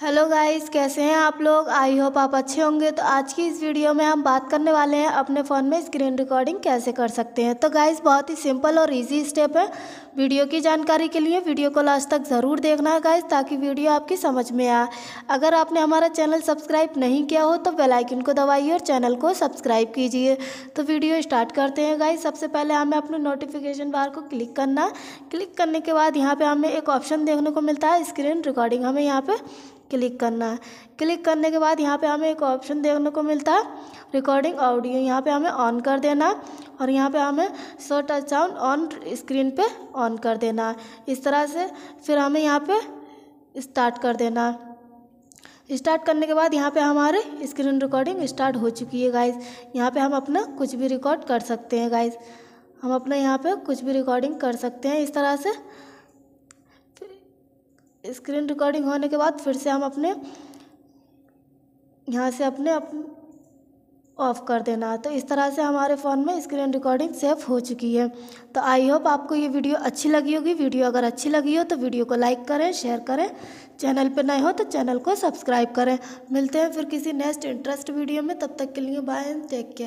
hello guys कैसे हैं आप लोग आई होप आप अच्छे होंगे तो आज की इस वीडियो में हम बात करने वाले हैं अपने फ़ोन में स्क्रीन रिकॉर्डिंग कैसे कर सकते हैं तो गाइस बहुत ही सिंपल और इजी स्टेप है वीडियो की जानकारी के लिए वीडियो को लास्ट तक ज़रूर देखना है गाइस ताकि वीडियो आपकी समझ में आए अगर आपने हमारा चैनल सब्सक्राइब नहीं किया हो तो बेलाइकिन को दबाइए और चैनल को सब्सक्राइब कीजिए तो वीडियो स्टार्ट करते हैं गाइज सबसे पहले हमें अपने नोटिफिकेशन बार को क्लिक करना क्लिक करने के बाद यहाँ पर हमें एक ऑप्शन देखने को मिलता है स्क्रीन रिकॉर्डिंग हमें यहाँ पर क्लिक करना है क्लिक करने के बाद यहाँ पे हमें एक ऑप्शन देखने को मिलता है रिकॉर्डिंग ऑडियो यहाँ पे हमें ऑन कर देना और यहाँ पे हमें show touch sound on screen पे ऑन कर देना इस तरह से फिर हमें यहाँ पे स्टार्ट कर देना है स्टार्ट करने के बाद यहाँ पे हमारे स्क्रीन रिकॉर्डिंग स्टार्ट हो चुकी है गाइज यहाँ पे हम अपना कुछ भी रिकॉर्ड कर सकते हैं गाइज हम अपना यहाँ पे कुछ भी रिकॉर्डिंग कर सकते हैं इस तरह से स्क्रीन रिकॉर्डिंग होने के बाद फिर से हम अपने यहाँ से अपने अप ऑफ़ कर देना है तो इस तरह से हमारे फ़ोन में स्क्रीन रिकॉर्डिंग सेफ हो चुकी है तो आई होप आपको ये वीडियो अच्छी लगी होगी वीडियो अगर अच्छी लगी हो तो वीडियो को लाइक करें शेयर करें चैनल पर नए हो तो चैनल को सब्सक्राइब करें मिलते हैं फिर किसी नेक्स्ट इंटरेस्ट वीडियो में तब तक के लिए बाय टेक केयर